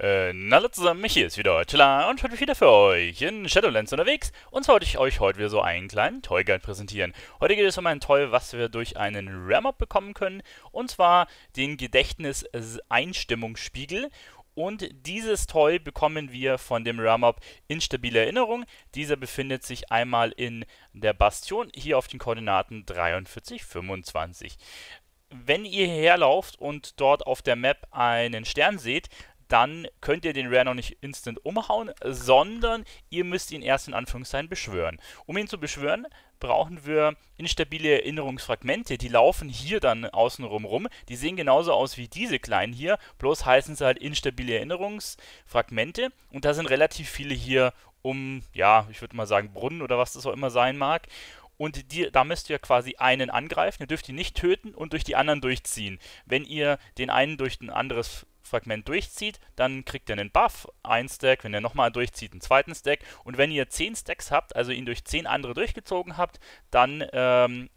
Äh, na hallo zusammen, mich hier ist wieder Tilla und heute wieder für euch in Shadowlands unterwegs. Und zwar wollte ich euch heute wieder so einen kleinen Toy Guide präsentieren. Heute geht es um ein Toy, was wir durch einen Ram-Up bekommen können. Und zwar den Gedächtnis-Einstimmungsspiegel. Und dieses Toy bekommen wir von dem Ram-Up instabile Erinnerung. Dieser befindet sich einmal in der Bastion, hier auf den Koordinaten 43, 25 wenn ihr herlauft und dort auf der Map einen Stern seht, dann könnt ihr den Rare noch nicht instant umhauen, sondern ihr müsst ihn erst in Anführungszeichen beschwören. Um ihn zu beschwören, brauchen wir instabile Erinnerungsfragmente. Die laufen hier dann außenrum rum. Die sehen genauso aus wie diese kleinen hier, bloß heißen sie halt instabile Erinnerungsfragmente. Und da sind relativ viele hier um, ja, ich würde mal sagen Brunnen oder was das auch immer sein mag und die, da müsst ihr quasi einen angreifen, ihr dürft ihn nicht töten und durch die anderen durchziehen. Wenn ihr den einen durch ein anderes Fragment durchzieht, dann kriegt ihr einen Buff, ein Stack, wenn ihr nochmal durchzieht, einen zweiten Stack und wenn ihr 10 Stacks habt, also ihn durch 10 andere durchgezogen habt, dann ähm,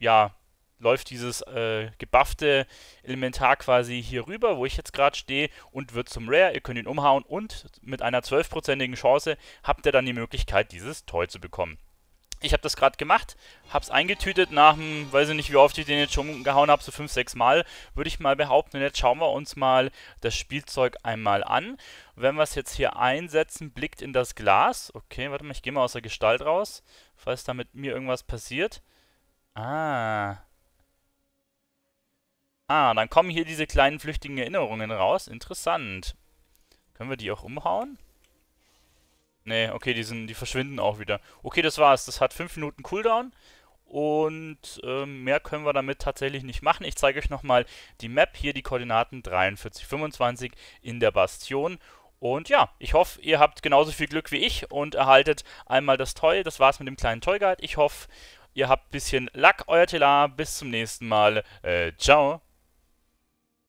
ja, läuft dieses äh, gebuffte Elementar quasi hier rüber, wo ich jetzt gerade stehe, und wird zum Rare. Ihr könnt ihn umhauen und mit einer 12%igen Chance habt ihr dann die Möglichkeit, dieses Toy zu bekommen ich habe das gerade gemacht, habe es eingetütet nach dem, weiß ich nicht, wie oft ich den jetzt schon gehauen habe, so 5, 6 Mal, würde ich mal behaupten. Und jetzt schauen wir uns mal das Spielzeug einmal an. Wenn wir es jetzt hier einsetzen, blickt in das Glas. Okay, warte mal, ich gehe mal aus der Gestalt raus, falls da mit mir irgendwas passiert. Ah. Ah, dann kommen hier diese kleinen flüchtigen Erinnerungen raus. Interessant. Können wir die auch umhauen? Nee, okay, die, sind, die verschwinden auch wieder. Okay, das war's. Das hat 5 Minuten Cooldown. Und äh, mehr können wir damit tatsächlich nicht machen. Ich zeige euch nochmal die Map. Hier die Koordinaten 43, 25 in der Bastion. Und ja, ich hoffe, ihr habt genauso viel Glück wie ich und erhaltet einmal das Toy. Das war's mit dem kleinen Toy Guide. Ich hoffe, ihr habt ein bisschen Lack, euer Telar. Bis zum nächsten Mal. Äh, ciao.